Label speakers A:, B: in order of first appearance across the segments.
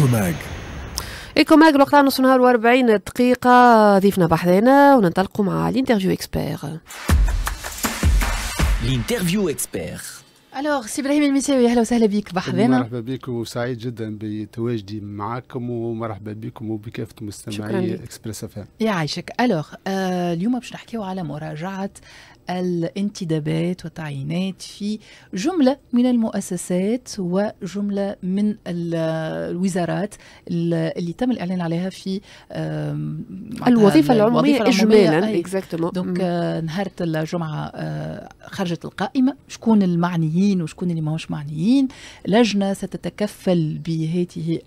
A: إيكوماج
B: إيكوماج الوقت نص نهار و40 دقيقة ضيفنا بحذانا وننطلقوا مع الانترفيو اكسبير
A: الانترفيو اكسبير
C: الوغ سي ابراهيم المساوي اهلا وسهلا بك بحذانا
A: مرحبا بك وسعيد جدا بتواجدي معاكم ومرحبا بكم وبكافه مستمعي اكسبريس اف
C: يا عايشك الوغ آه اليوم باش نحكيو على مراجعه الانتدابات والتعيينات في جملة من المؤسسات وجملة من الوزارات اللي تم الإعلان عليها في الوظيفة العمومية إجمالا دونك نهار الجمعة آه، خرجت القائمة شكون المعنيين وشكون اللي ماهوش معنيين لجنة ستتكفل بهذه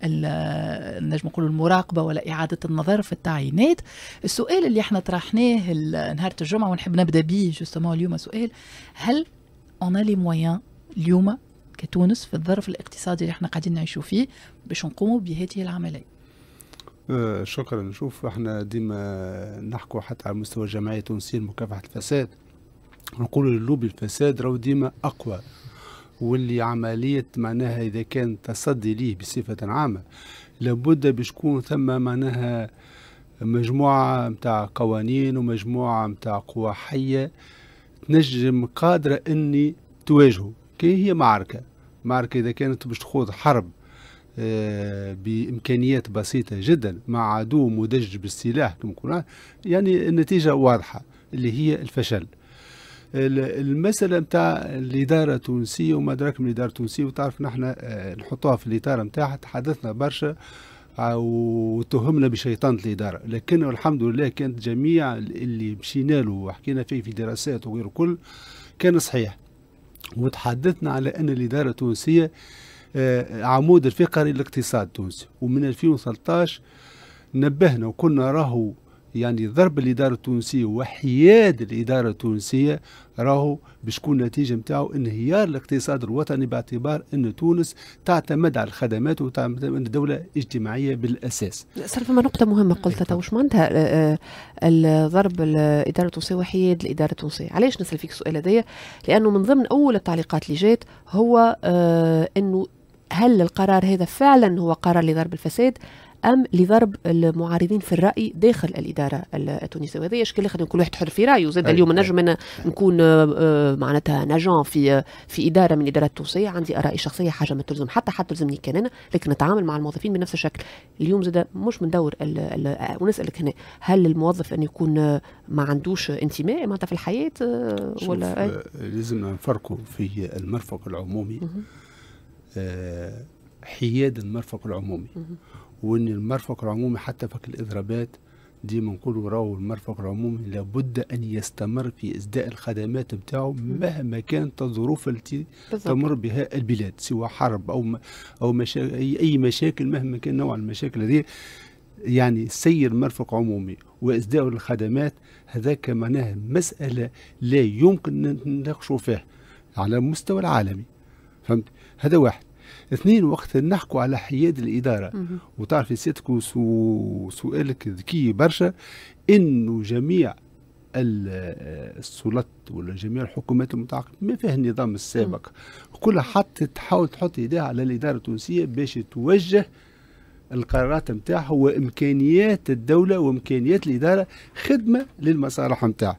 C: نجم نقولوا المراقبة ولا إعادة النظر في التعيينات السؤال اللي احنا طرحناه نهار الجمعة ونحب نبدأ به جوستومون اليوم سؤال هل اون لي مويان اليوم كتونس في الظرف الاقتصادي اللي احنا قاعدين نعيشوا فيه باش نقوموا بهذه العمليه
A: أه، شكرا شوف احنا ديما نحكوا حتى على مستوى الجمعيه التونسيه لمكافحه الفساد نقول اللوبي الفساد راهو ديما اقوى واللي عملية معناها إذا كان تصدي ليه بصفة عامة لابد باش يكون ثم معناها مجموعة نتاع قوانين ومجموعة نتاع قوى حية تنجم قادرة أني تواجهه كي هي معركة معركة إذا كانت باش تخوض حرب آه، بإمكانيات بسيطة جدا مع عدو مدجج بالسلاح كما يعني النتيجة واضحة اللي هي الفشل المسألة متاع الإدارة التونسية وما أدراك من الإدارة التونسية وتعرف نحن نحطوها آه، في الإطار متاعها تحدثنا برشا وتهمنا بشيطنة الإدارة لكن الحمد لله كانت جميع اللي مشينا له وحكينا فيه في دراسات وغير كل كان صحيح وتحدثنا على أن الإدارة التونسية آه، عمود الفقري للاقتصاد التونسي ومن 2013 نبهنا وكنا راهو يعني ضرب الاداره التونسيه وحياد الاداره التونسيه راهو باش تكون النتيجه نتاعو انهيار الاقتصاد الوطني باعتبار ان تونس تعتمد على الخدمات وتعتمد دوله اجتماعيه بالاساس.
B: صار فما نقطه مهمه قلتها أيوة. تو واش معناتها آه، آه، الضرب الاداره التونسيه وحياد الاداره التونسيه، علاش نسال فيك السؤال هذايا؟ لانه من ضمن اول التعليقات اللي جات هو آه، انه هل القرار هذا فعلا هو قرار لضرب الفساد أم لضرب المعارضين في الرأي داخل الإدارة التونسية وهذا يشكل خلينا كل واحد حر في رأيه زاد اليوم نجم أنا نكون آه، آه، معناتها نجان في في إدارة من الإدارات التونسية عندي اراء شخصيه حاجة ما تلزم حتى حتى تلزمني كان أنا لكن نتعامل مع الموظفين بنفس الشكل اليوم زاد مش من الـ آه، ونسألك هنا هل الموظف أن يكون ما عندوش انتماء معناتها في الحياة
A: ولا لازمنا نفرقوا في المرفق العمومي حياد المرفق العمومي وان المرفق العمومي حتى فك الاضرابات دي من كل وراه المرفق العمومي لابد ان يستمر في اسداء الخدمات بتاعه مهما كانت الظروف التي تمر بها البلاد سواء حرب او او مشا... اي مشاكل مهما كان نوع المشاكل هذه يعني سير مرفق عمومي واسداء الخدمات هذاك معناها مساله لا يمكن نناقشوا فيها على المستوى العالمي فهمت هذا واحد اثنين وقت نحكوا على حياد الاداره وتعرفي سيادتك وسؤالك ذكي برشا انه جميع السلطات ولا جميع الحكومات المتعاقبه ما فيها النظام السابق كلها حتى تحاول تحط ايديها على الاداره التونسيه باش توجه القرارات نتاعها وامكانيات الدوله وامكانيات الاداره خدمه للمصالح نتاعها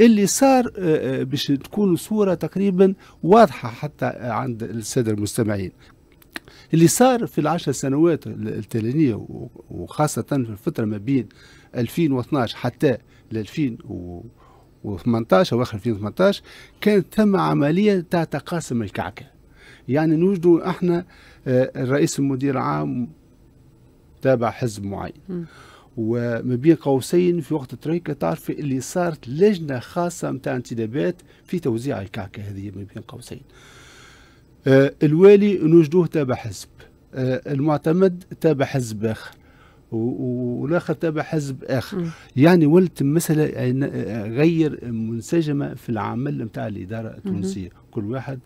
A: اللي صار آه، آه، باش تكون صوره تقريبا واضحه حتى عند الساده المستمعين اللي صار في العشر سنوات التالية وخاصة في الفترة ما بين 2012 حتى ل 2018 أو آخر 2018 كانت ثم عملية تاع تقاسم الكعكة يعني نوجدوا احنا آه، الرئيس المدير العام تابع حزب معين وما بين قوسين في وقت التريكة تعرف اللي صارت لجنة خاصة متاع انتدابات في توزيع الكعكة هذه ما بين قوسين آه، الوالي نوجدوه تابع حزب آه، المعتمد تابع حزب اخر والاخر تابع حزب اخر م. يعني ولت المساله يعني، آه، غير منسجمه في العمل نتاع الاداره التونسيه م. كل واحد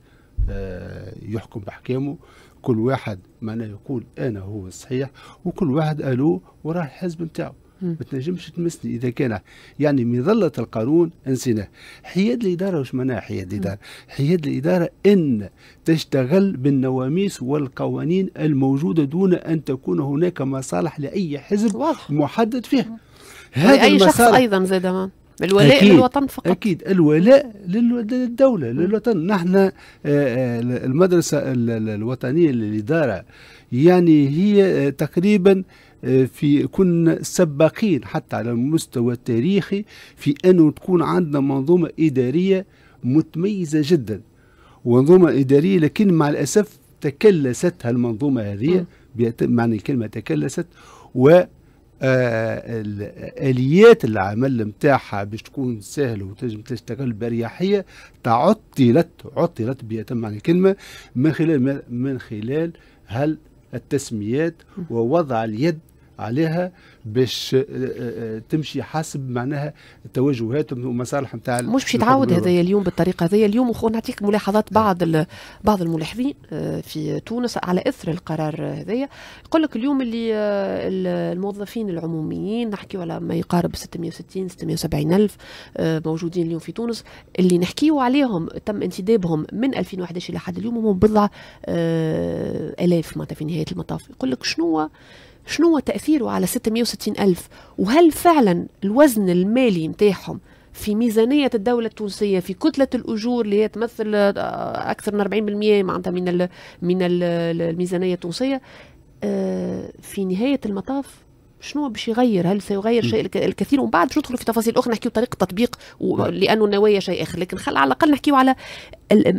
A: يحكم باحكامه كل واحد معناه يقول انا هو الصحيح وكل واحد الو وراه الحزب نتاعو ما تنجمش تمسني اذا كان يعني مظله القانون انسيناه حياد الاداره وش معناها حياد الاداره حياد الاداره ان تشتغل بالنواميس والقوانين الموجوده دون ان تكون هناك مصالح لاي حزب واضح. محدد فيها هذا اي شخص ايضا
B: زاد الولاء أكيد للوطن فقط
A: اكيد الولاء للدوله للوطن نحن آه، آه، المدرسه الوطنيه للاداره يعني هي آه، تقريبا في كنا سباقين حتى على المستوى التاريخي في أنه تكون عندنا منظومة إدارية متميزة جدا منظومة إدارية لكن مع الأسف تكلست هالمنظومة هذه بمعنى الكلمة تكلست و آه، اليات العمل نتاعها باش تكون سهله وتنجم تشتغل باريحيه تعطلت عطلت بيتم معنى الكلمه من خلال من خلال هل التسميات ووضع اليد عليها باش آه، آه، آه، تمشي حسب معناها التوجهات ومصالح نتاع مش باش يتعاود هذايا
B: اليوم بالطريقه هذايا اليوم نعطيك ملاحظات نعم. بعض بعض الملاحظين في تونس على اثر القرار هذايا يقول لك اليوم اللي الموظفين العموميين نحكيو على ما يقارب 660 670 الف موجودين اليوم في تونس اللي نحكيو عليهم تم انتدابهم من 2011 الى حد اليوم هم بضع الاف معناتها في نهايه المطاف يقول لك شنو هو شنو هو تأثيره على 660 ألف وهل فعلا الوزن المالي نتاعهم في ميزانية الدولة التونسية في كتلة الأجور اللي هي تمثل آه، أكثر من 40% معناتها من من الميزانية التونسية آه، في نهاية المطاف شنو باش يغير هل سيغير شيء الكثير ومن بعد باش ندخلوا في تفاصيل اخرى نحكيو طريقه تطبيق و... نعم. لانه النوايا شيء اخر لكن خل على الاقل نحكيو على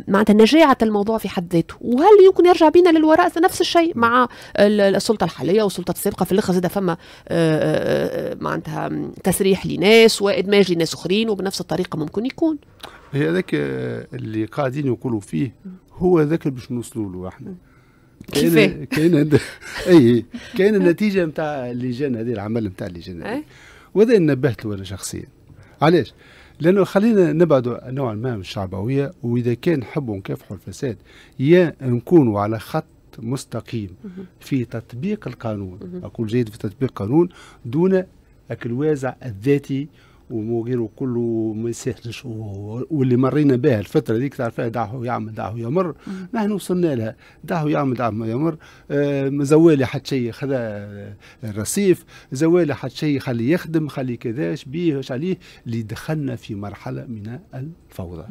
B: معناتها نجاعه الموضوع في حد ذاته وهل يمكن يرجع بينا للوراء نفس الشيء مع السلطه الحاليه والسلطه السابقه في الاخر زاد فما آه، آه، آه، معناتها تسريح لناس وادماج لناس اخرين وبنفس الطريقه ممكن يكون
A: هذاك اللي قاعدين يقولوا فيه هو ذاك اللي باش نوصلوا له احنا كاين كاين اي كاين النتيجه نتاع اللجان هذه العمل نتاع اللجان إيه. وهذا نبهت وانا شخصيا علاش؟ لانه خلينا نبعدوا نوعا ما من الشعبويه واذا كان نحبوا نكافحوا الفساد يا نكونوا على خط مستقيم في تطبيق القانون اقول جيد في تطبيق القانون دون الوازع الذاتي وغيره كله ما يسهلش واللي مرينا بها الفتره ذيك تعرفها دعه يعمل دعه يمر نحن وصلنا لها دعه يعمل دعه يمر آه زوالي حتى شيء خذا الرصيف زوالي حتى شيء خليه يخدم خليه كذا بيه واش عليه اللي دخلنا في مرحله من الفوضى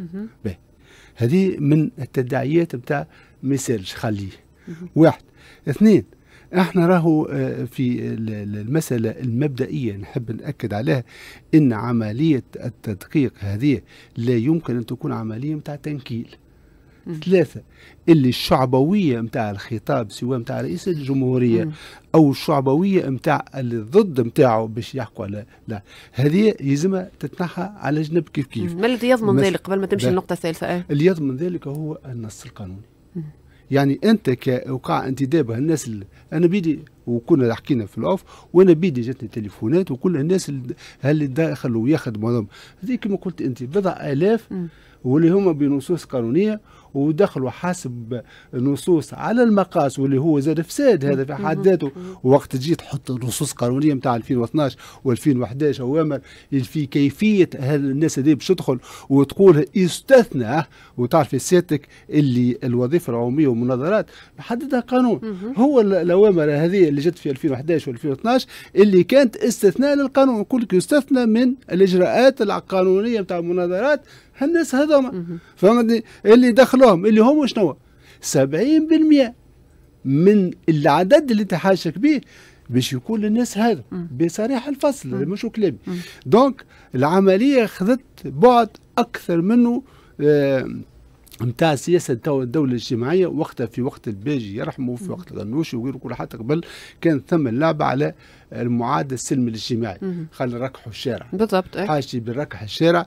A: هذه من التداعيات نتاع ما يسالش خليه واحد اثنين احنا راهو آه، في المسألة المبدئية نحب نأكد عليها ان عملية التدقيق هذه لا يمكن ان تكون عملية نتاع تنكيل ثلاثة اللي الشعبوية متاع الخطاب سواء متاع رئيس الجمهورية أو الشعبوية متاع الضد متاعه باش يحكوا على لا هذه يلزمها تتنحى على جنب كيف كيف ما الذي يضمن ذلك قبل ما تمشي النقطة الثالثة آه. اللي يضمن ذلك هو النص القانوني مم. يعني انت كوقع انتداب الناس اللي انا بيدي وكنا حكينا في الاوف وانا بيدي جاتني تليفونات وكل الناس اللي دخلوا ويخدموا هذيك كما قلت انت بضع الاف واللي هما بنصوص قانونيه ودخلوا حسب نصوص على المقاس واللي هو زاد فساد هذا في حد ذاته وقت تجي تحط نصوص قانونيه نتاع 2012 و2011 اوامر في كيفيه الناس هذه باش تدخل وتقول يستثنى وتعرف سيادتك اللي الوظيفه العموميه والمناظرات حددها قانون هو الاوامر هذه اللي جت في 2011 و2012 اللي كانت استثناء للقانون يقول لك يستثنى من الاجراءات القانونيه نتاع المناظرات هالناس هذوما فهمتني اللي دخلوهم اللي هم شنو 70% من العدد اللي تحاشك به باش يكون للناس هذا بصريح الفصل مش كلامي دونك العمليه خذت بعد اكثر منه نتاع آه، السياسه سياسه الدوله الاجتماعيه وقتها في وقت الباجي يرحمه في وقت الغنوش وغيره كل حتى قبل كان ثم اللعبه على المعادله السلم الاجتماعي خلي نركحوا الشارع بالضبط إيه. حاجتي بنركح الشارع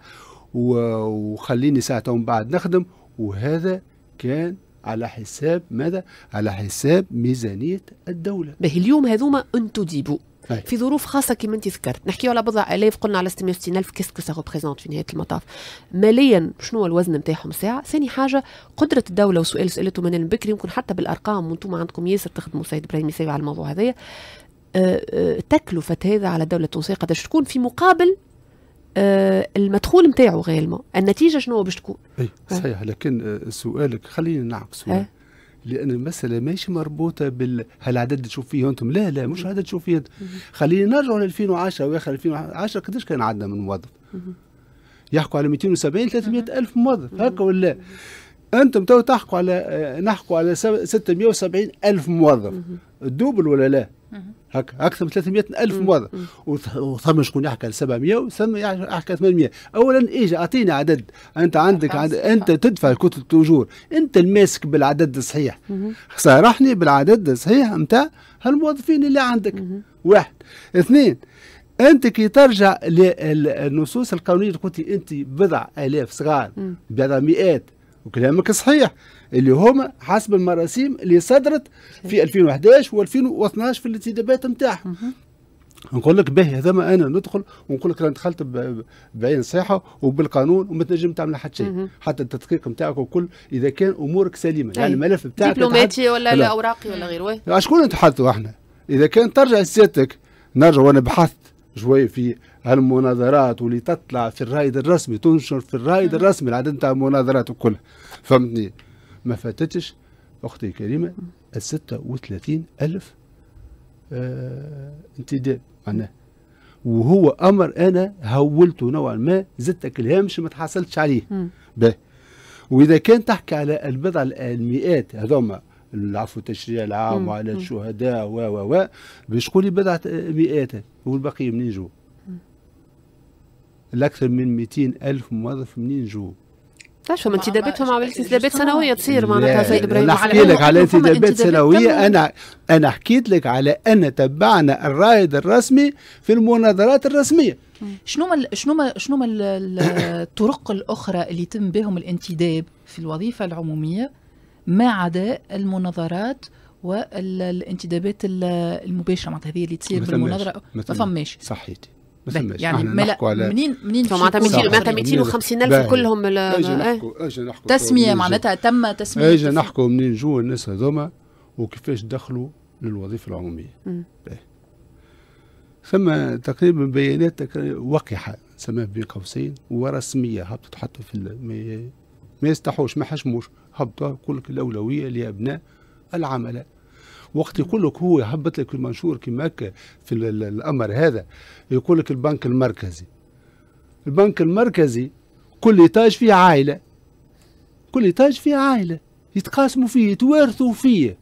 A: وخليني ساعتهم بعد نخدم وهذا كان على حساب ماذا؟ على حساب ميزانية الدولة به اليوم هذوما انتدبوا أي. في ظروف خاصه
B: كما انت ذكرت نحكيو على بضع الاف قلنا على ألف كيس كو سا في نهايه المطاف ماليا شنو هو الوزن نتاعهم ساعه ثاني حاجه قدره الدوله وسؤال سالته من البكري يمكن حتى بالارقام وانتم عندكم ياسر تخدموا سيد ابراهيم يساوي على الموضوع هذايا أه، أه، تكلفة هذا على الدولة التونسية قداش تكون في مقابل آه، المدخول نتاعو غالما النتيجه
A: شنو باش تكون اي صحيح لكن آه، سؤالك خلينا نعكسه أه؟ لان المساله ماشي مربوطه بالعدد هل تشوف فيه انتم لا لا مش عدد تشوف فيه خلينا نرجعوا ل 2010 واخر 2010 قداش كان عندنا من موظف يحكوا على 270 300 الف موظف هكا ولا انتم تو تحكوا على آه، نحكوا على 670 الف موظف الدوبل ولا لا هكا اكثر من 300 الف موظف وثم شكون يحكي 700 وثم يحكي 800 اولا ايجا اعطيني عدد انت عندك عدد. انت تدفع كتله الاجور انت الماسك بالعدد الصحيح صارحني بالعدد الصحيح نتاع هالموظفين اللي عندك واحد اثنين انت كي ترجع للنصوص القانونيه اللي قلت انت بضع الاف صغار بضع مئات وكلامك صحيح اللي هما حسب المراسيم اللي صدرت في 2011 و2012 في الانتدابات نتاعهم نقول لك باهي هذا ما انا ندخل ونقول لك انا دخلت بعين صحه وبالقانون وما تنجم تعمل حتى شيء حتى التدقيق نتاعك وكل اذا كان امورك سليمه يعني الملف نتاعك دبلوماتي ولا لا
C: اوراقي ولا غيره
A: شكون نتحدثوا احنا اذا كان ترجع لسيادتك نرجع وانا بحثت شوي في هالمناظرات واللي تطلع في الرايد الرسمي تنشر في الرايد الرسمي العدد نتاع المناظرات وكلها فهمتني ما فاتتش أختي الكريمة ال 36 ألف آه انتداب معناها وهو أمر أنا هولته نوعا ما زدتك الهامش ما تحصلتش عليه به وإذا كان تحكي على البضع المئات هذوما العفو التشريع العام مم. وعلى الشهداء و و و باش تقول لي بضعة مئات والبقية منين جو؟ الأكثر من 200 ألف موظف منين جو؟
B: فما انتداباتهم عملت انتدابات سنويه تصير معناتها سيد ابراهيم انا حكيت لك على انتدابات
A: سنويه انا انا حكيت لك على ان تبعنا الرائد الرسمي في المناظرات الرسميه
C: شنو ما شنو ما شنو ما الطرق الاخرى اللي يتم بهم الانتداب في الوظيفه العموميه ما عدا المناظرات والانتدابات المباشره معناتها هذه اللي تصير بالمناظره ما فماش
A: صحيتي ما يعني ملا على منين
C: منين معناتها 200 250 الف كلهم اجي نحكوا إيه؟ اجي نحكوا تسميه معناتها تم تسميه اجي نحكوا
A: منين جوا الناس هذوما وكيفاش دخلوا للوظيفه العموميه ثم تقريبا بيانات وقحه نسميها بين قوسين ورسميه هبطت حتى في ما يستحوش ما حشموش هبطوا كل الاولويه لابناء العمله وقت يقول لك هو يهبط لك المنشور كما هكا في الامر هذا يقول لك البنك المركزي البنك المركزي كل ايتاج فيه عائله كل ايتاج فيه عائله يتقاسموا فيه يتوارثوا فيه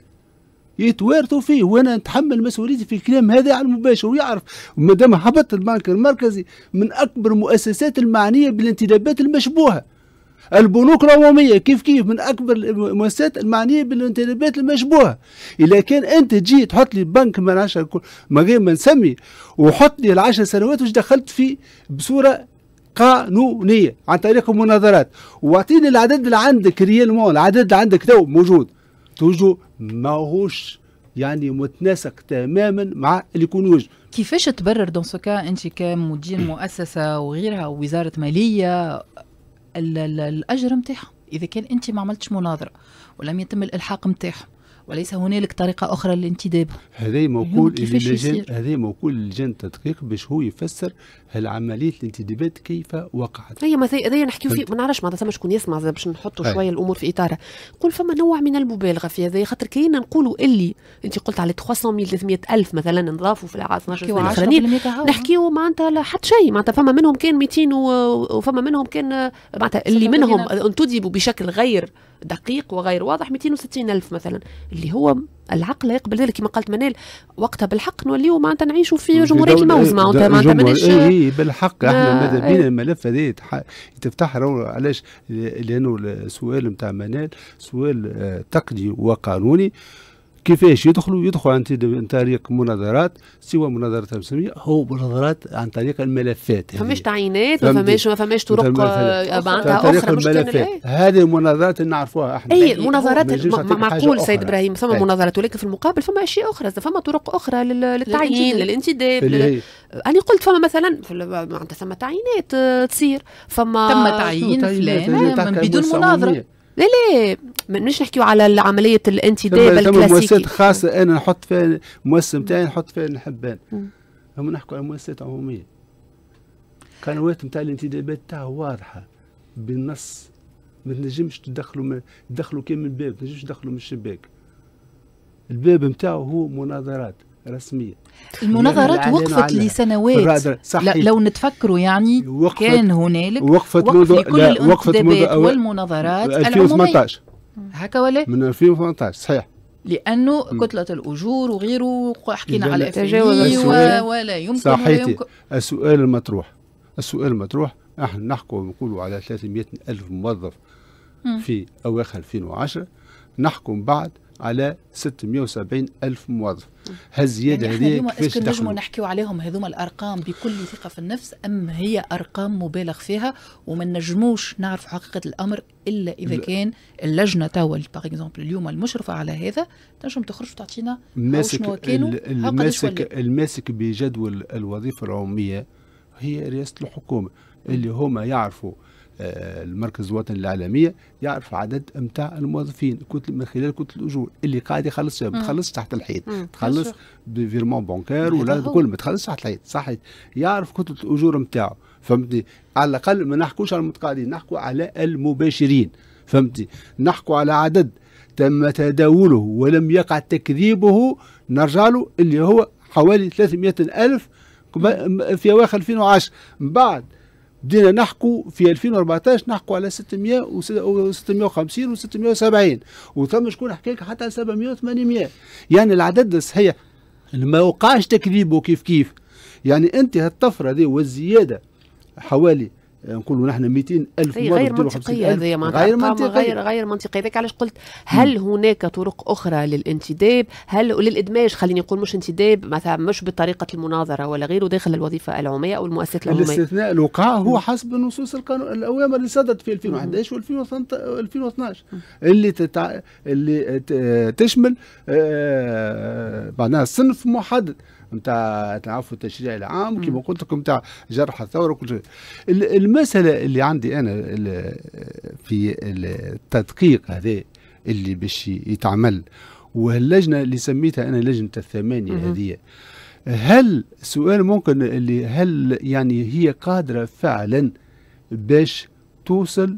A: يتوارثوا فيه وانا نتحمل مسؤوليتي في الكلام هذا على المباشر ويعرف ما دام هبط البنك المركزي من اكبر المؤسسات المعنيه بالانتدابات المشبوهه البنوك العمومية كيف كيف من أكبر المؤسسات المعنية بالانتدابات المشبوهة إذا كان أنت تجي تحط لي بنك من عشر ما غير ما نسمي وحط لي العشر سنوات واش دخلت فيه بصورة قانونية عن طريق المناظرات واعطيني العدد اللي عندك ريال مون العدد اللي عندك تو موجود توجو ماهوش يعني متناسق تماما مع اللي يكون وجه كيفاش تبرر دون
C: سوكا انت كمدير مؤسسه وغيرها وزاره ماليه الاجر نتاعهم اذا كان انت ما عملتش مناظره ولم يتم الالحاق نتاعهم وليس هنالك طريقه اخرى للانتداب
A: هذا موكول للجان هذا موكول للجان التدقيق باش هو يفسر هالعمليه الانتدابات كيف وقعت
C: هي مثلا هذا نحكيو فيه ما نعرفش معناتها
B: شكون يسمع باش نحطوا شويه الامور في اطارها نقول فما نوع من المبالغه في هذا خاطر كاين نقولوا اللي انت قلت على 300 300 الف مثلا نضافوا في 12 سنه الاخرانيين نحكيو معناتها لا حتى شيء معناتها فما منهم كان 200 وفما منهم كان معناتها اللي منهم انتدبوا بشكل غير دقيق وغير واضح 260 الف مثلا اللي هو العقل لا يقبل ذلك كما قالت منال وقتها بالحق نوليو معناتها نعيشوا في جمهوريه الموز إيه، وانت معناتها مانيش اي
A: إيه، بالحق احنا ماذا إيه. بينا الملف هذا تفتح علاش لانه السؤال نتاع منال سؤال آه، تقني وقانوني كيفاش يدخلوا يدخلوا عن طريق مناظرات سواء مناظرات رسميه او مناظرات عن طريق الملفات فماش
B: يعني تعيينات ما فماش ما فماش طرق معناتها آه، اخرى مش الملفات إيه.
A: هذه المناظرات اللي نعرفوها احنا اي يعني مناظرات معقول سيد ابراهيم فما إيه. مناظرات
B: ولكن في المقابل فما اشياء اخرى فما طرق اخرى للتعيين للانتداب آه، انا قلت فما مثلا معناتها ثم تعيينات آه، تصير فما تم تعيين فلان بدون مناظره لا لا مش نحكيو على عمليه الانتداب الكلاسيكي مؤسسات
A: خاصه انا نحط فيها المؤسسه نتاعي نحط فيها الحبان هم نحكوا على مؤسسات عموميه قنوات نتاع الانتدابات تاعها واضحه بالنص ما تنجمش تدخلوا تدخلوا كان من الباب ما تنجمش تدخلوا من الشباك الباب نتاعو هو مناظرات رسميه المناظرات يعني وقفت لسنوات صحيح. لو
C: نتفكروا يعني وقفت كان هنالك وقفت وقف منذ لكل وقفت والمناظرات 2018 هكا ولا
A: من 2018 صحيح
C: لانه كتله الاجور وغيره حكينا على تجاوز ولا يمكن صحيح يمكن
A: السؤال المطروح السؤال المطروح احنا نحكوا ونقولوا على 300 الف موظف في اواخر 2010 نحكم بعد على 670 ألف موظف هالزيادة يعني هذه كيفاش نجموا
C: نحكيو عليهم هذوما الأرقام بكل ثقة في النفس أم هي أرقام مبالغ فيها وما نجموش نعرفوا حقيقة الأمر إلا إذا لا. كان اللجنة توا باغ اكزومبل اليوم المشرفة على هذا تنجم تخرج وتعطينا ماسك الماسك
A: الماسك بجدول الوظيفة العمومية هي رئاسة الحكومة اللي هما يعرفوا آه، المركز الوطني للاعلاميه يعرف عدد امتاع الموظفين كتل من خلال كتل الاجور اللي قاعد يخلص ما تخلصش تحت الحيط تخلص بفيرمون بونكير ولا بكل ما تخلصش تحت الحيط صحيح يعرف كتله الاجور نتاعو فهمتني على الاقل ما نحكوش على المتقاعدين نحكو على المباشرين فهمتني نحكو على عدد تم تداوله ولم يقع تكذيبه نرجع له اللي هو حوالي 300 ألف في أواخر 2010 من بعد بدينا نحكوا في 2014 نحكوا على 600 و 650 و 670 وثم شكون حكى لك حتى 700 800 يعني العدد صحيح ما وقعش تكذيبه كيف كيف يعني انت هالطفره دي والزياده حوالي نقولوا نحن 200 ألف هي غير منطقية هذه غير منطقية غير
B: غير منطقية ذاك علاش قلت هل
A: م. هناك طرق أخرى للانتداب
B: هل للإدماج خليني نقول مش انتداب مثلا مش بطريقة المناظرة ولا غيره داخل الوظيفة
A: العمومية أو المؤسسات العمومية الاستثناء الوقاع هو حسب نصوص القانون الأوامر اللي صدرت في 2011 و2012 اللي تتع... اللي تشمل آه، معناها صنف محدد نتاع العفو التشريع العام كما قلت لكم نتاع جرح الثوره وكل شيء المساله اللي عندي انا في التدقيق هذا اللي باش يتعمل واللجنه اللي سميتها انا لجنه الثمانيه هذه هل سؤال ممكن اللي هل يعني هي قادره فعلا باش توصل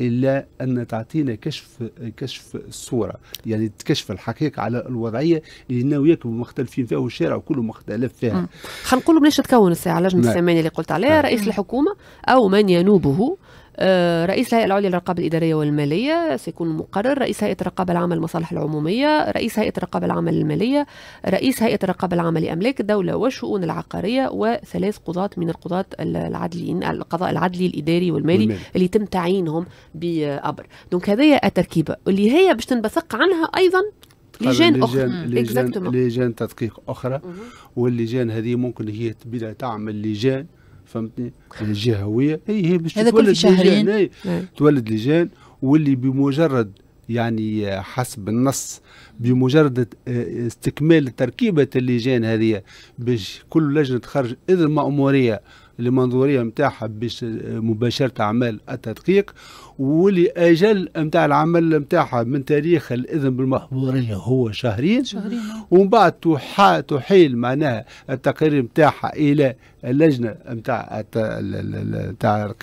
A: الا ان تعطينا كشف كشف الصوره يعني تكشف الحقيقه على الوضعيه اللي انا وياك مختلفين فيها والشارع كله مختلف فيها
B: خلينا نقولوا بلاش تكون الساعه لجنه نعم. الساميه اللي قلت عليها نعم. رئيس الحكومه او من ينوبه آه، رئيس الهيئه العليا للرقابه الاداريه والماليه سيكون المقرر رئيس هيئه الرقابه العامه للمصالح العموميه رئيس هيئه الرقابه العامه للماليه رئيس هيئه الرقابه العامه لاملاك الدوله والشؤون العقاريه وثلاث قضاة من القضاة العدليين القضاء العدلي الاداري والمالي, والمالي. اللي يتم تعيينهم بامر دونك هذه التركيبه اللي هي باش تنبثق عنها ايضا لجان اخرى لجان
A: لجان تدقيق اخرى واللجان هذه ممكن هي تبدا تعمل لجان فهمتني الجهويه يعني هي هي باش تولد لجان نعم. تولد لجان واللي بمجرد يعني حسب النص بمجرد استكمال تركيبه اللجان هذه باش كل لجنه تخرج اذن ماموريه المنظوريه نتاعها باش مباشره اعمال التدقيق اجل نتاع العمل نتاعها من تاريخ الاذن بالمحظوريه هو شهرين شهرين نعم. ومن بعد تحيل معناها التقرير نتاعها الى اللجنه نتاع نتاع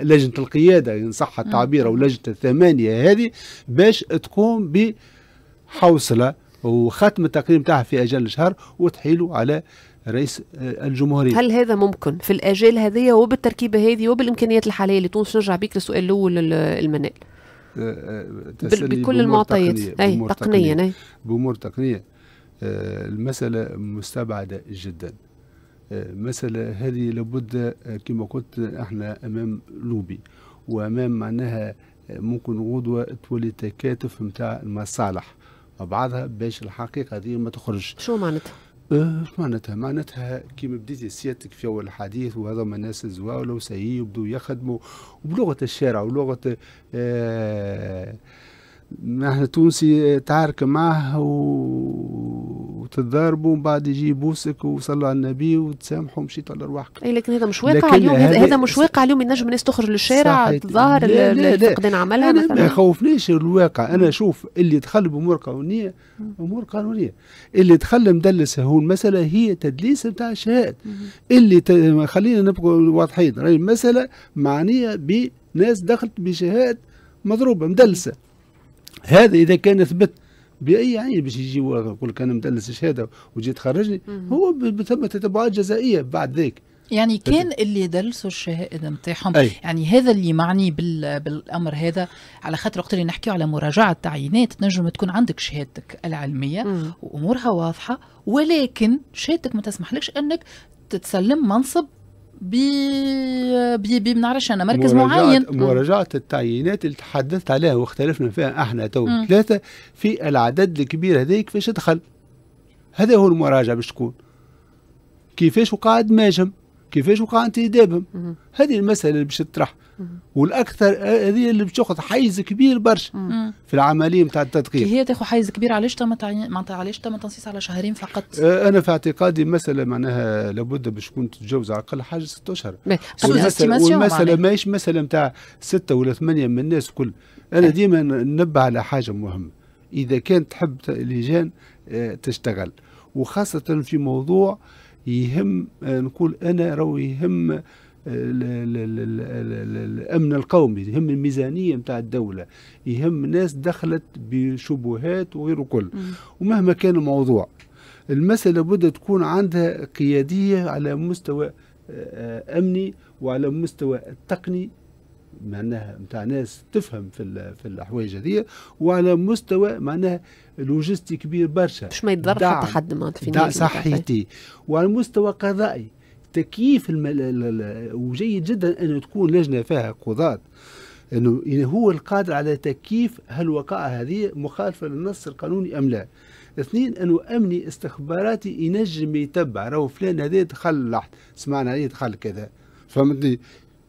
A: لجنه القياده ان صح التعبير او لجنه الثمانيه هذه باش تقوم بحوصله وختم التقرير نتاعها في اجل شهر وتحيله على رئيس آه، الجمهورية هل
B: هذا ممكن في الآجال هذه وبالتركيبة هذه وبالإمكانيات الحالية لتونس نرجع بيك للسؤال الأول المنال
A: آه، آه، بكل المعطيات أي تقنيا بأمور تقنية المسألة مستبعدة جدا المسألة هذه لابد كما قلت احنا أمام لوبي وأمام معناها ممكن غدوة تولي تكاتف نتاع المصالح مع بعضها باش الحقيقة هذه ما تخرجش شو معناتها؟ أه، معناتها معناتها كيما بديتي سيادتك في اول الحديث وهذا ما الناس الزواول وسيي يبدو يخدموا وبلغه الشارع ولغه آه ما احنا تونسي تعارك معه و وتتضاربوا ومن بعد يجي يبوسك وصلوا على النبي وتسامحوا مشيتوا على رواحك
B: اي لكن هذا مش واقع اليوم هذا مش واقع اليوم ينجم الناس تخرج للشارع تظاهر فقدان عملها أنا مثلا ما
A: يخوفنيش الواقع انا شوف اللي دخل بامور قانونيه امور قانونيه اللي دخل مدلس هو المساله هي تدليس نتاع الشهاد اللي ت... خلينا نبقوا واضحين راهي المساله معنيه بناس دخلت بشهاد مضروبه مدلسه هذا اذا كان ثبت باي عين باش يجي يقول لك انا مدلس شهاده وجي تخرجني هو ثم تتبعات جزائيه بعد ذاك
C: يعني كان اللي دلسوا الشهاده نتاعهم يعني هذا اللي معني بالامر هذا على خاطر وقت اللي نحكيو على مراجعه تعيينات تنجم تكون عندك شهادتك العلميه مم. وامورها واضحه ولكن شهادتك ما تسمحلكش انك تتسلم منصب بي بي ما نعرفش انا مركز معين مراجعه
A: التعيينات اللي تحدثت عليها واختلفنا فيها احنا تو ثلاثه في العدد الكبير هذاك كيفاش دخل هذا هو المراجعه باش تكون كيفاش وقاعد ماجم كيفاش وقع انتدابهم هذه المسألة اللي باش تطرح والاكثر هذه اللي باش تاخذ حيز كبير برشا في العمليه نتاع التدقيق
C: هي تاخذ حيز كبير علاش تم معناتها علاش تم تنصيص على شهرين فقط
A: أه، انا في اعتقادي مساله معناها لابد باش تكون تتجاوز على الاقل حاجه ست اشهر المساله ماهيش مساله نتاع سته ولا ثمانيه من الناس الكل انا ديما ننبه على حاجه مهمه اذا كانت تحب اللجان أه، تشتغل وخاصه في موضوع يهم آه، نقول انا راهو يهم آه، الامن القومي يهم الميزانيه نتاع الدوله يهم ناس دخلت بشبهات وغيره كل ومهما كان الموضوع المساله بد تكون عندها قياديه على مستوى آه، امني وعلى مستوى تقني معناها نتاع ناس تفهم في في الحوايج هذه وعلى مستوى معناها لوجستي كبير برشا باش ما يتضر حتى حد ما في صحيتي وعلى المستوى قضائي تكييف المل... وجيد جدا انه تكون لجنه فيها قضاه انه هو القادر على تكييف هل وقع هذه مخالفه للنص القانوني ام لا اثنين انه امني استخباراتي ينجم يتبع راهو فلان هذا دخل لحد سمعنا عليه دخل كذا فهمتني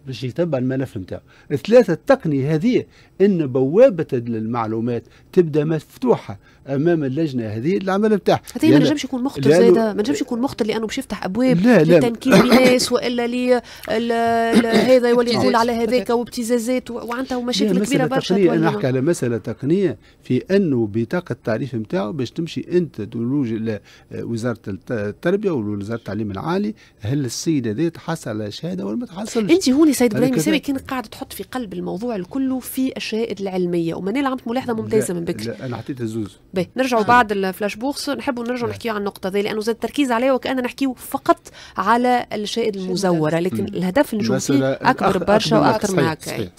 A: باش يتبع الملف نتاعو ثلاثة التقنية هذه ان بوابة المعلومات تبدا مفتوحة امام اللجنه هذه العمل بتاعها هذا ما نجمش يكون مخطر زاده
B: ما نجمش يكون مخطر لانه باش يفتح ابواب لا لا لتنكيل الناس والا لي هذا يولي نعم. يقول على هذاك وابتزازات وعندها مشاكل كبيره برشا انا نحكي
A: على مساله تقنيه في انه بطاقه التعريف نتاعو باش تمشي انت تولوج لوزاره التربيه ووزاره التعليم العالي هل السيد هذا تحصل على شهاده ولا ما تحصلش انت هوني سيد ابراهيم سامي كان
B: قاعد تحط في قلب الموضوع الكل في الشهائد العلميه ومنال عملت ملاحظه ممتازه من بكري
A: انا حطيت الزوز
B: باهي نرجعوا آه. بعد الفلاش بوكس نحبوا نرجعوا آه. نحكيو عن النقطه ذي لانه زاد التركيز عليها وكاننا نحكيو فقط على الشائد المزوره لكن الهدف نشوف اكبر برشا واكثر من هكا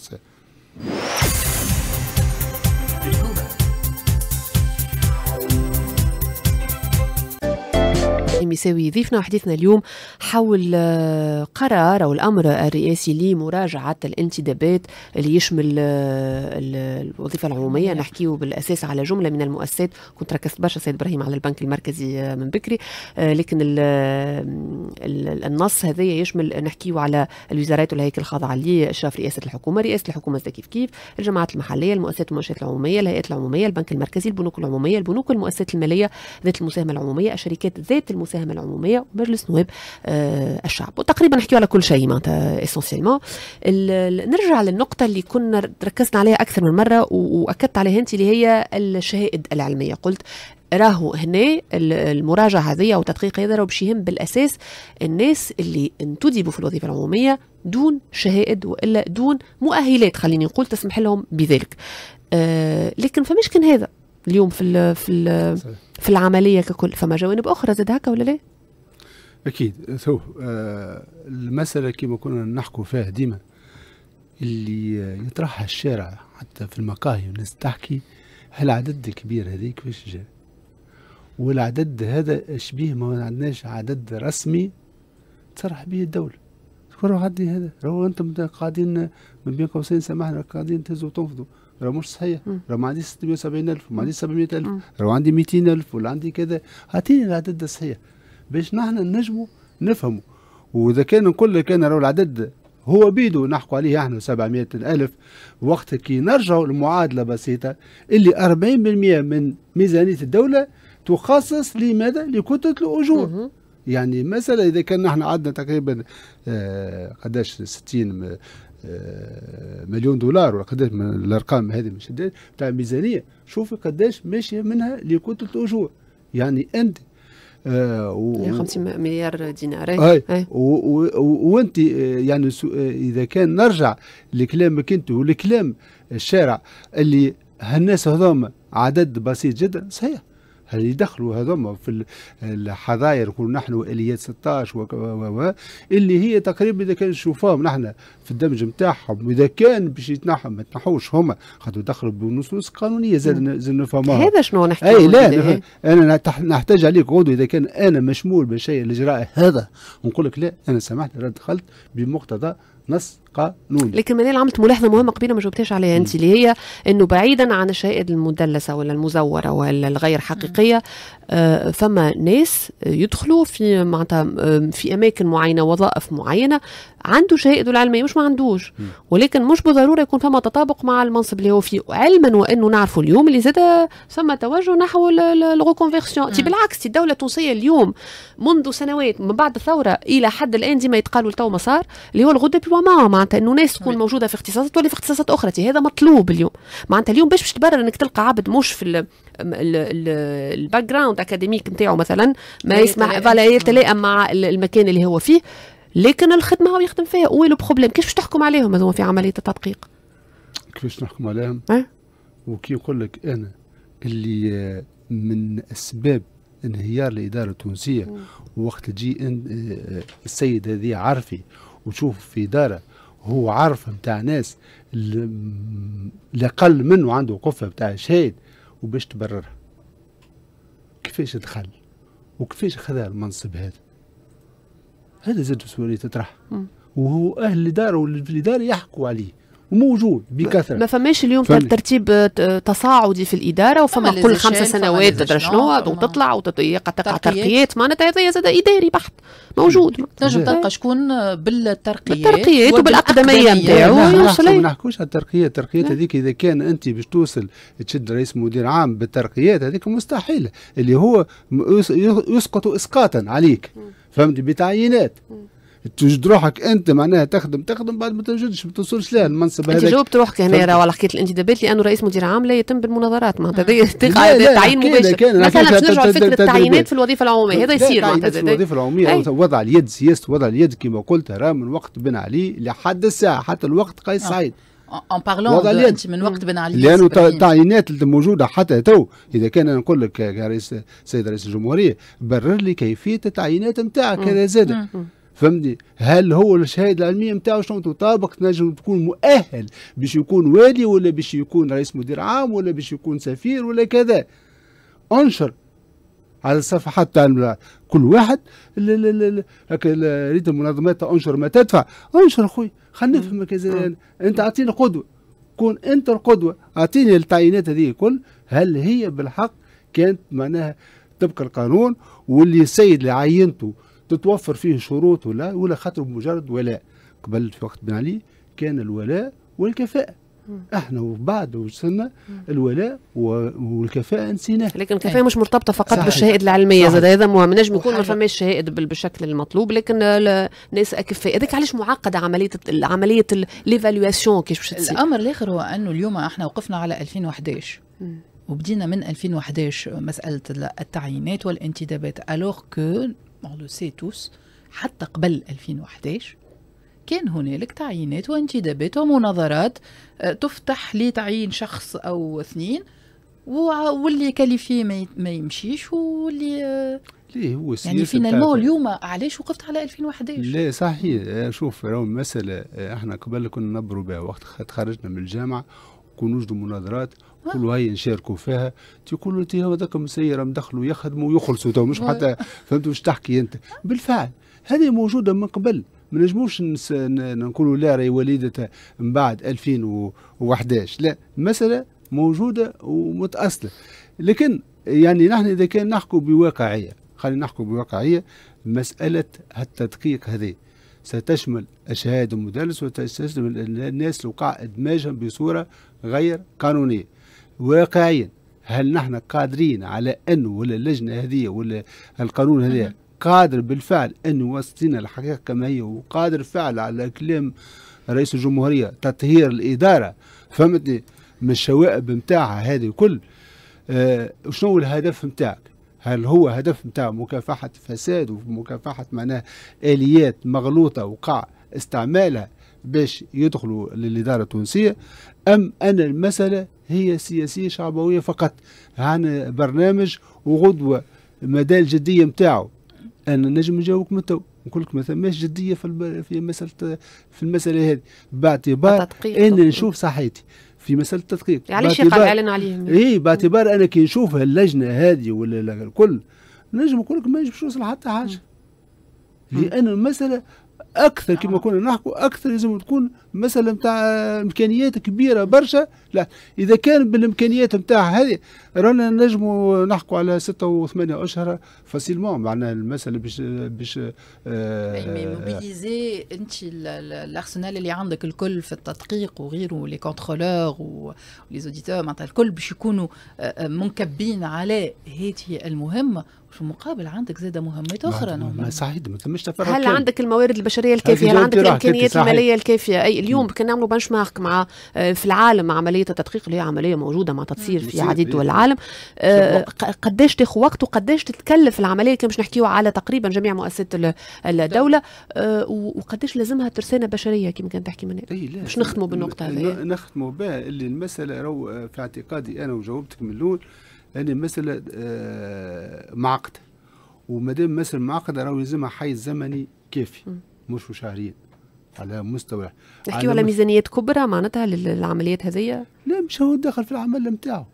B: المساوي ضيفنا وحديثنا اليوم حول آه، قرار او الامر الرئاسي لمراجعه الانتدابات اللي يشمل آه، الوظيفه العموميه نعم. نحكيه بالاساس على جمله من المؤسسات كنت ركزت برشا سيد ابراهيم على البنك المركزي آه، من بكري لكن الـ الـ النص هذا يشمل نحكيه على الوزارات والهيكل الخاضعه لاشراف رئاسه الحكومه رئاسه الحكومه كيف كيف الجماعات المحليه المؤسسات والمؤسسات العموميه الهيئات العموميه البنك المركزي البنوك العموميه البنوك والمؤسسات الماليه ذات المساهمه العموميه الشركات ذات المساهمة المساهمه العموميه ومجلس نواب آه، الشعب وتقريبا نحكيو على كل شيء معناتها اسونسيلمون نرجع للنقطه اللي كنا ركزنا عليها اكثر من مره واكدت عليها انت اللي هي الشهائد العلميه قلت راهو هنا المراجعه هذه او التدقيق هذا راهو باش يهم بالاساس الناس اللي انتدبوا في الوظيفه العموميه دون شهائد والا دون مؤهلات خليني نقول تسمح لهم بذلك آه لكن فمش كان هذا اليوم في ال في ال في العمليه ككل فما جوانب اخرى زاد هكا ولا لا؟
A: اكيد شوف آه المساله كما كنا نحكوا فيها ديما اللي يطرحها الشارع حتى في المقاهي والناس تحكي هالعدد الكبير هذيك كيفاش جاء؟ والعدد هذا شبيه ما عندناش عدد رسمي تصرح به الدولة شكون عدي هذا راهو انتم قاعدين من بين قوسين سامحنا قاعدين تهزوا وتنفضوا لو مش صحيح لو ما عنديش 670000 ما عنديش 700000 لو عندي 200000 ولا عندي كذا هاتيني العدد الصحيح باش نحن نجموا نفهموا واذا كان كل كان راهو العدد هو بيدو نحكوا عليه احنا 700 ألف وقت كي نرجعوا لمعادلة بسيطة اللي 40% من ميزانية الدولة تخصص لماذا؟ لكتلة الأجور يعني مثلا إذا كان نحن عندنا تقريبا آه قداش 60 آه، مليون دولار ولا قداش من الارقام هذه مش تاع الميزانيه شوفي قداش ماشيه منها لكتله الاجور يعني انت آه و... 50
B: يعني مليار دينار إيه؟ اي إيه.
A: آه. وانت يعني آه، اذا كان نرجع لكلامك انت ولكلام الشارع اللي هالناس هذوما عدد بسيط جدا صحيح هل يدخلوا هذوما في الحظاير نقول نحن واليات 16 و و اللي هي تقريبا اذا كان نشوفوهم نحن في الدمج نتاعهم واذا كان باش يتنحوا ما يتنحوش هما خاطر دخلوا بنصوص قانونيه زاد زاد نفهموها هذا
C: شنو نحكي اي لا
A: انا نحتاج عليك غدو اذا كان انا مشمول بشيء الاجراء هذا ونقول لك لا انا سمحت انا دخلت بمقتضى نص قانوني
B: لكن منال عملت ملاحظه مهمه قبيله ما جاوبتهاش عليها انت اللي هي انه بعيدا عن الشهائد المدلسه ولا المزوره ولا الغير حقيقيه آه، فما ناس يدخلوا في معناتها آه، في اماكن معينه وظائف معينه عنده شهاده العلميه مش ما عندوش ولكن مش بالضروره يكون فما تطابق مع المنصب اللي هو فيه علما وانه نعرفوا اليوم اللي زاد ثم توجه نحو تي بالعكس الدوله التونسيه اليوم منذ سنوات من بعد الثوره الى حد الان ديما يتقالوا تو ما صار اللي هو الغدة بوما معناتها انه ناس تكون موجوده في اختصاصات ولا في اختصاصات اخرى هذا مطلوب اليوم معناتها اليوم باش باش تبرر انك تلقى عبد مش في الباك جراوند اكاديميك نتاعو مثلا ما يسمع فوالا يتلائم مع المكان اللي هو فيه لكن الخدمه هو يخدم فيها هو لو بروبليم كيفاش تحكم عليهم هذوما في عمليه التدقيق
A: كيفاش نحكم عليهم أه؟ وكي نقول لك انا اللي آه، من اسباب انهيار الاداره التونسيه وقت تجي آه، السيد هذه عرفي وتشوف في اداره هو عارف نتاع ناس الاقل منه عنده قفه نتاع شهيد وباش تبررها كيفاش دخل وكيفاش خذا المنصب هذا هذا زاد مسؤوليه تطرح وهو أهل الإدارة والإدارة يحكوا عليه وموجود بكثره ما
B: فماش اليوم ترتيب تصاعدي في الاداره وفما كل خمسة سنوات تدرى شنو نعم، وتطلع نعم. وتقع ترقيات معناتها هذا زاد اداري بحت موجود تنجم
C: تلقى شكون بالترقيات بالترقيات وبالاقدميه نتاعو ما
A: نحكوش على الترقيات الترقيات هذيك اذا كان انت باش توصل تشد رئيس مدير عام بالترقيات هذيك مستحيل اللي هو يسقط اسقاطا عليك م. فهمتي بتعيينات تجد روحك انت معناها تخدم تخدم بعد ما تجدش ما توصلش لها المنصب هذا انت جاوبت روحك هنا راهو على حكايه
B: الانتدابات لانه رئيس مدير عام لا يتم بالمناظرات معناتها هذا تعيين مباشر مثلا باش نرجعوا لفكره
A: التعيينات في
C: الوظيفه العموميه هذا يصير معناتها في الوظيفه العموميه
A: وضع اليد سياسه وضع اليد كما قلت راه من وقت بن علي لحد الساعه حتى الوقت قيس سعيد آه. اون بارلون
C: من وقت بن علي لانه
A: تعيينات موجوده حتى تو اذا كان انا نقول لك كرئيس سيد رئيس الجمهوريه برر لي كيفيه التعيينات نتاعك هذا زاد فهمتني هل هو الشهاده العلميه نتاعو شنو تطابق تنجم تكون مؤهل باش يكون والي ولا باش يكون رئيس مدير عام ولا باش يكون سفير ولا كذا انشر على الصفحات تاع كل واحد هكا ريت المنظمات انشر ما تدفع انشر اخوي خلينا نفهمك انت اعطيني قدوه كون انت القدوه اعطيني التعيينات هذه كل هل هي بالحق كانت معناها تبقى القانون واللي السيد اللي عينته تتوفر فيه شروط ولا ولا خاطر بمجرد ولاء قبل في وقت بن علي كان الولاء والكفاءه احنا وبعد وصلنا الولاء والكفاءه نسيناها لكن الكفاءه أيوة. مش مرتبطه فقط صحيح. بالشهائد العلميه زاد هذا مهم نجم يكون ما فماش
B: شهائد بالشكل المطلوب لكن الناس اكفاء هذاك علاش معقده عمليه عمليه ليفالواسيون كيفاش باش تصير الامر
C: الاخر هو انه اليوم احنا وقفنا على 2011 م. وبدينا من 2011 مساله التعيينات والانتدابات الوغ كو اون لو سي توس حتى قبل 2011 كان هنالك تعيينات وانتدابات ومناظرات آه، تفتح لتعيين شخص أو اثنين واللي كاليفي ما يمشيش واللي آه،
A: ليه هو يعني فينالمون
C: اليوم علاش وقفت على 2011 لا
A: صحيح آه، شوف راهو مسألة احنا قبل كنا نبروا بها وقت تخرجنا من الجامعة كون نوجدوا مناظرات كلوا هاي نشاركوا فيها تقولوا انت هذاك مسير مدخلوا يخدموا ويخلصوا تو مش حتى فهمت واش تحكي انت بالفعل هذه موجوده من قبل ما نجموش نقولوا لا راهي وليده من بعد 2011 لا المساله موجوده ومتاصله لكن يعني نحن اذا كان نحكوا بواقعيه خلينا نحكوا بواقعيه مساله التدقيق هذه ستشمل أشهاد المدرس وتشمل الناس لوقع إدماجهم بصورة غير قانونية واقعيا هل نحن قادرين على أنه ولا اللجنة هذه ولا القانون هذا قادر بالفعل أن يوصلنا الحقيقه كما هي وقادر فعل على كلام رئيس الجمهوريه تطهير الاداره فهمتني من الشوائب نتاعها هذه الكل آه شنو الهدف نتاعك هل هو هدف نتاع مكافحه فساد ومكافحه معناها اليات مغلوطه وقع استعمالها باش يدخلوا للاداره التونسيه ام ان المساله هي سياسيه شعبويه فقط عن برنامج وغدوه مدال الجديه نتاعو انا نجم نجاوبك من تو نقول لك ما ثماش جديه في في مساله في المساله هذه باعتبار انا نشوف صحيتي في مساله التدقيق يعني علاش يقع اعلن عليهم يعني؟ اي باعتبار انا كي نشوف اللجنه هذه ولا الكل نجم نقول لك ما يجبش نوصل حتى حاجه لان المساله اكثر كما نعم. كنا نحكوا اكثر لازم تكون مثلا نتاع آه، امكانيات كبيره برشا لا اذا كان بالامكانيات نتاعها هذه رانا نجموا نحكوا على ستة وثمانية اشهر فاسيلمون معناها المساله باش باش موبيليزي
C: آه، آه، انت الارسنال اللي عندك الكل في التدقيق وغيره لي كونترولور ولي زوديتور معناتها الكل باش يكونوا منكبين على هذه المهمه في المقابل عندك زاده مهمات اخرى ما
A: صحيح ما ثمش نعم. تفرق هل عندك
C: الموارد البشريه الكافيه هل عندك الامكانيات الماليه
B: الكافيه اي اليوم كنا نعملوا بنش مارك مع آه، في العالم عمليه التدقيق اللي هي عمليه موجوده مع تصير في عديد دول العالم قداش تاخذ وقت وقداش تتكلف العمليه كان مش نحكيو على تقريبا جميع مؤسسات الدوله آه، وقداش لازمها ترسانه بشريه كما كان تحكي من باش نختموا بالنقطه هذه
A: نختموا بها اللي المساله رو آه، في اعتقادي انا وجاوبتك من الاول لان المساله معقده وما دام المساله معقده راهو يلزمها حيز زمني كافي مش شهرين على مستوى نحكيو على ميزانيات
B: كبرى معناتها للعمليات هذيا
A: لا مش هو داخل في العمل نتاعو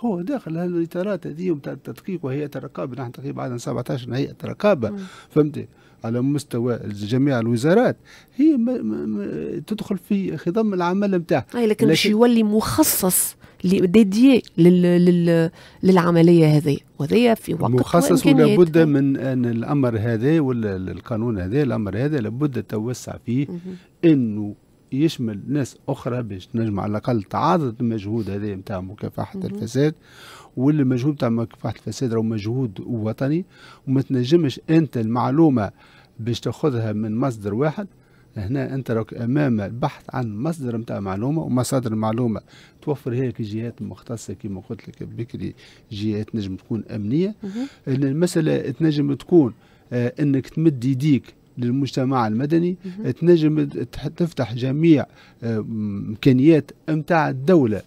A: هو داخل الاطارات هذه نتاع التدقيق وهيئه الرقابه نحن تقريبا عندنا 17 هيئه رقابه فهمت على مستوى جميع الوزارات هي م م م تدخل في خضم العمل نتاعها أي لكن باش يولي
B: مخصص ديدي لل لل للعمليه هذه وهذه في وقت مخصص ولابد
A: من ان الامر هذا ولا القانون هذا الامر هذا لابد التوسع فيه انه يشمل ناس اخرى باش نجم على الاقل تعاضد المجهود هذا نتاع مكافحه الفساد والمجهود نتاع مكافحه الفساد راهو مجهود وطني وما تنجمش انت المعلومه باش تاخذها من مصدر واحد هنا انت راك امام البحث عن مصدر نتاع معلومه ومصادر المعلومه توفر هيك جهات مختصه كما قلت لك بكري جهات نجم تكون امنيه المساله تنجم تكون آه، انك تمد يديك للمجتمع المدني تنجم تفتح جميع آه، امكانيات نتاع الدوله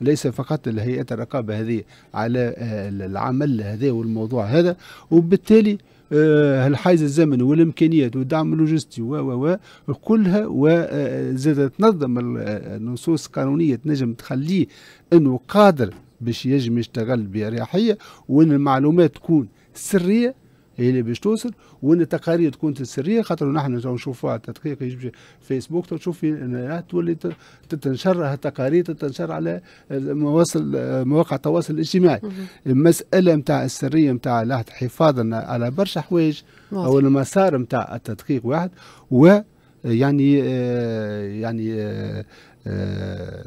A: ليس فقط لهيئه الرقابه هذه على آه، العمل هذا والموضوع هذا وبالتالي آه، الحيز الزمني والامكانيات والدعم اللوجستي و و و كلها وزاد تنظم النصوص القانونيه تنجم تخليه انه قادر باش يجم يشتغل باريحيه وان المعلومات تكون سريه هي اللي باش توصل وان التقارير تكون سريه خاطر نحن نشوفوها التدقيق يجب فيسبوك تشوف في تولي تتنشر التقارير تنشر على مواصل مواقع التواصل الاجتماعي المساله نتاع السريه نتاع حفاظا على برشا حوايج او المسار نتاع التدقيق واحد و يعني آه، يعني آه، آه،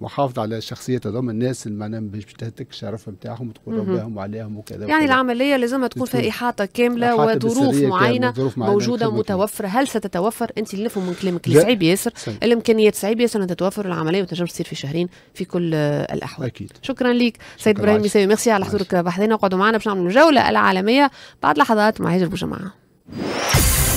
A: محافظه على شخصية هذوما الناس اللي معناها باش تهتك الشرف نتاعهم وتقول رباهم وعليهم وكذا يعني وكذا.
B: العمليه لازمها تكون فيها احاطه كامله وظروف معينه موجوده متوفره هل ستتوفر انت اللي نفهم من كلامك اللي صعيب ياسر الامكانيات صعيب ياسر ان تتوفر العمليه وتنجم تصير في شهرين في كل الاحوال أكيد. شكرا لك سيد ابراهيم يساوي ميرسي على حضورك بحثنا وقعدوا معنا باش نعملوا
A: جوله العالميه بعد لحظات مع هاجر بوجماعه